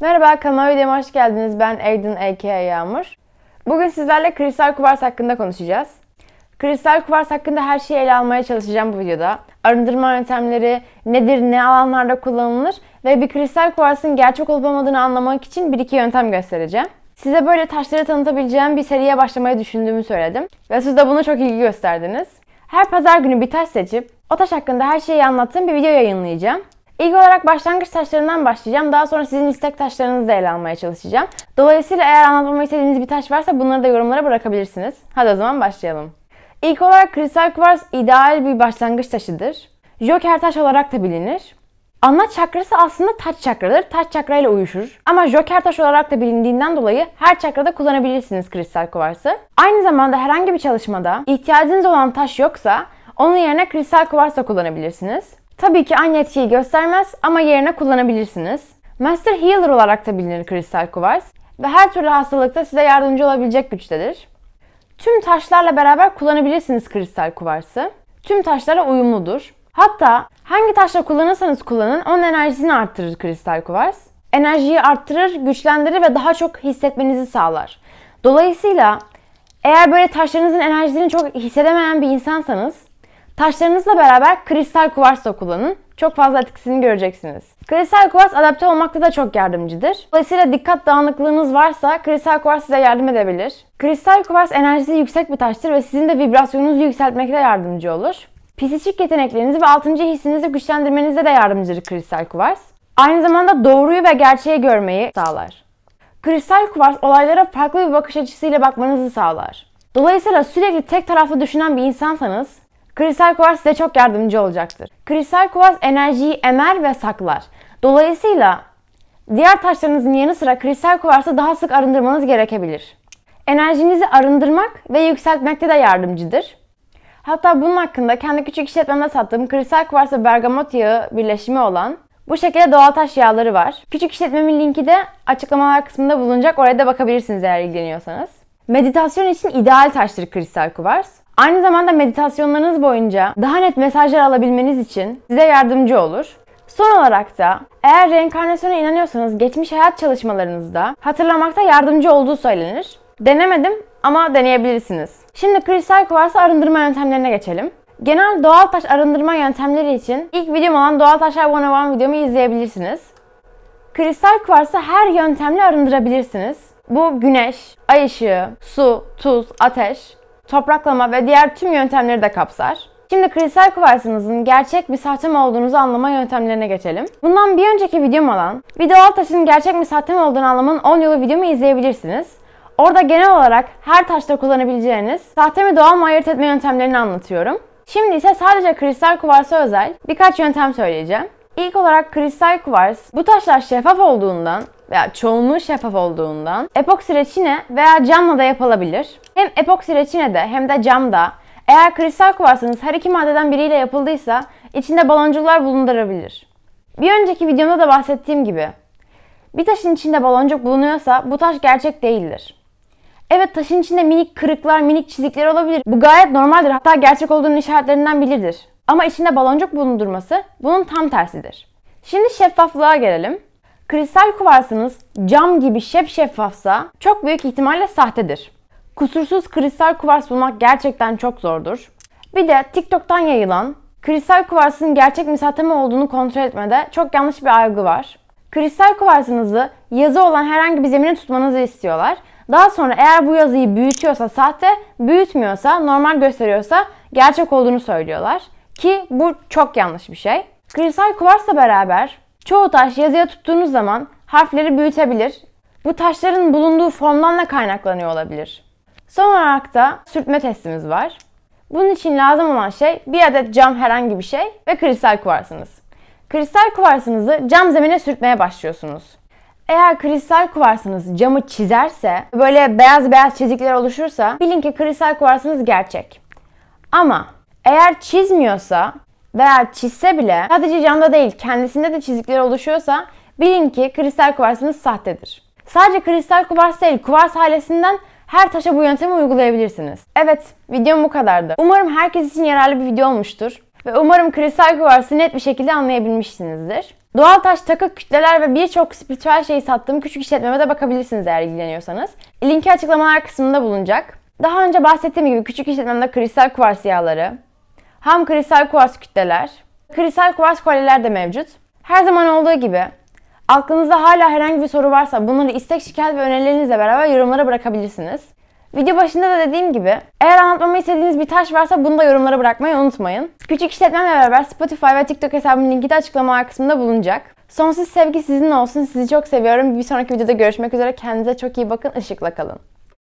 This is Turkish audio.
Merhaba kanalıma videoma hoş geldiniz. Ben Aydın A.K.A. Yağmur. Bugün sizlerle kristal kuvars hakkında konuşacağız. Kristal kuvars hakkında her şeyi ele almaya çalışacağım bu videoda. Arındırma yöntemleri, nedir, ne alanlarda kullanılır ve bir kristal kuvarsın gerçek olup olmadığını anlamak için bir iki yöntem göstereceğim. Size böyle taşları tanıtabileceğim bir seriye başlamayı düşündüğümü söyledim. Ve siz de buna çok ilgi gösterdiniz. Her pazar günü bir taş seçip o taş hakkında her şeyi anlattığım bir video yayınlayacağım. İlk olarak başlangıç taşlarından başlayacağım. Daha sonra sizin istek taşlarınızı da ele almaya çalışacağım. Dolayısıyla eğer anlatmamı istediğiniz bir taş varsa bunları da yorumlara bırakabilirsiniz. Hadi o zaman başlayalım. İlk olarak kristal kuvars ideal bir başlangıç taşıdır. Joker taş olarak da bilinir. Ana çakrası aslında taç çakradır. Taç çakrayla uyuşur. Ama joker taş olarak da bilindiğinden dolayı her çakrada kullanabilirsiniz kristal kuvarsı. Aynı zamanda herhangi bir çalışmada ihtiyacınız olan taş yoksa onun yerine kristal kuvars da kullanabilirsiniz. Tabii ki aynı etkiyi göstermez ama yerine kullanabilirsiniz. Master Healer olarak da bilinir kristal kuvars ve her türlü hastalıkta size yardımcı olabilecek güçtedir. Tüm taşlarla beraber kullanabilirsiniz kristal kuvarsı. Tüm taşlara uyumludur. Hatta hangi taşla kullanırsanız kullanın onun enerjisini arttırır kristal kuvars. Enerjiyi arttırır, güçlendirir ve daha çok hissetmenizi sağlar. Dolayısıyla eğer böyle taşlarınızın enerjisini çok hissedemeyen bir insansanız Taşlarınızla beraber kristal kuvars da kullanın. Çok fazla etkisini göreceksiniz. Kristal kuvars adapte olmakta da çok yardımcıdır. Dolayısıyla dikkat dağınıklığınız varsa kristal kuvars size yardım edebilir. Kristal kuvars enerjisi yüksek bir taştır ve sizin de vibrasyonunuzu yükseltmekte yardımcı olur. Pisişik yeteneklerinizi ve 6. hissinizi güçlendirmenize de yardımcıdır kristal kuvars. Aynı zamanda doğruyu ve gerçeği görmeyi sağlar. Kristal kuvars olaylara farklı bir bakış açısıyla bakmanızı sağlar. Dolayısıyla sürekli tek taraflı düşünen bir insansanız Kristal kuvars size çok yardımcı olacaktır. Kristal kuvars enerjiyi emer ve saklar. Dolayısıyla diğer taşlarınızın yanı sıra kristal kuvarsı daha sık arındırmanız gerekebilir. Enerjinizi arındırmak ve yükseltmekte de yardımcıdır. Hatta bunun hakkında kendi küçük işletmemde sattığım kristal kuvars ve bergamot yağı birleşimi olan bu şekilde doğal taş yağları var. Küçük işletmemin linki de açıklamalar kısmında bulunacak. Oraya da bakabilirsiniz eğer ilgileniyorsanız. Meditasyon için ideal taştır kristal kuvars. Aynı zamanda meditasyonlarınız boyunca daha net mesajlar alabilmeniz için size yardımcı olur. Son olarak da eğer reenkarnasyona inanıyorsanız geçmiş hayat çalışmalarınızda hatırlamakta yardımcı olduğu söylenir. Denemedim ama deneyebilirsiniz. Şimdi kristal kuvarsı arındırma yöntemlerine geçelim. Genel doğal taş arındırma yöntemleri için ilk videom olan Doğal Taşlar 101 videomu izleyebilirsiniz. Kristal kuvarsı her yöntemle arındırabilirsiniz. Bu güneş, ay ışığı, su, tuz, ateş topraklama ve diğer tüm yöntemleri de kapsar. Şimdi kristal kuvarsınızın gerçek mi sahte mi olduğunuzu anlama yöntemlerine geçelim. Bundan bir önceki videom olan video alt taşın gerçek mi sahte mi olduğunu Anlamın" 10 yolu videomu izleyebilirsiniz. Orada genel olarak her taşta kullanabileceğiniz sahte mi doğal mı ayırt etme yöntemlerini anlatıyorum. Şimdi ise sadece kristal kuvarsa özel birkaç yöntem söyleyeceğim. İlk olarak kristal kuvars bu taşlar şeffaf olduğundan veya çoğunluğu şeffaf olduğundan epoksi reçine veya camla da yapılabilir. Hem epoksi reçinede hem de camda eğer kristal kuvarsınız, her iki maddeden biriyle yapıldıysa içinde baloncuklar bulundurabilir. Bir önceki videomda da bahsettiğim gibi bir taşın içinde baloncuk bulunuyorsa bu taş gerçek değildir. Evet taşın içinde minik kırıklar, minik çizikler olabilir. Bu gayet normaldir hatta gerçek olduğunun işaretlerinden biridir. Ama içinde baloncuk bulundurması bunun tam tersidir. Şimdi şeffaflığa gelelim. Kristal kuvarsınız cam gibi şep şeffafsa çok büyük ihtimalle sahtedir. Kusursuz kristal kuvars bulmak gerçekten çok zordur. Bir de TikTok'tan yayılan kristal kuvarsın gerçek misatemi olduğunu kontrol etmede çok yanlış bir algı var. Kristal kuvarsınızı yazı olan herhangi bir zemine tutmanızı istiyorlar. Daha sonra eğer bu yazıyı büyütüyorsa sahte, büyütmüyorsa, normal gösteriyorsa gerçek olduğunu söylüyorlar. Ki bu çok yanlış bir şey. Kristal kuvarsla beraber çoğu taş yazıya tuttuğunuz zaman harfleri büyütebilir. Bu taşların bulunduğu formdan da kaynaklanıyor olabilir. Son olarak da sürtme testimiz var. Bunun için lazım olan şey bir adet cam herhangi bir şey ve kristal kuvarsınız. Kristal kuvarsınızı cam zemine sürtmeye başlıyorsunuz. Eğer kristal kuvarsınız camı çizerse, böyle beyaz beyaz çizikler oluşursa bilin ki kristal kuvarsınız gerçek. Ama eğer çizmiyorsa veya çizse bile sadece camda değil kendisinde de çizikler oluşuyorsa bilin ki kristal kuvarsınız sahtedir. Sadece kristal kuvars değil kuvars ailesinden her taşa bu yöntemi uygulayabilirsiniz. Evet, videom bu kadardı. Umarım herkes için yararlı bir video olmuştur. Ve umarım kristal kuvarsı net bir şekilde anlayabilmişsinizdir. Doğal taş, takı, kütleler ve birçok spiritüel şeyi sattığım küçük işletmeme de bakabilirsiniz eğer ilgileniyorsanız. Linki açıklamalar kısmında bulunacak. Daha önce bahsettiğim gibi küçük işletmemde kristal kuvars yağları, ham kristal kuvars kütleler, kristal kuvars kolyeler de mevcut. Her zaman olduğu gibi Aklınızda hala herhangi bir soru varsa bunları istek, şikayet ve önerilerinizle beraber yorumlara bırakabilirsiniz. Video başında da dediğim gibi eğer anlatmamı istediğiniz bir taş varsa bunu da yorumlara bırakmayı unutmayın. Küçük işletmemle beraber Spotify ve TikTok hesabımın linki de açıklama kısmında bulunacak. Sonsuz sevgi sizin olsun. Sizi çok seviyorum. Bir sonraki videoda görüşmek üzere. Kendinize çok iyi bakın. Işıkla kalın.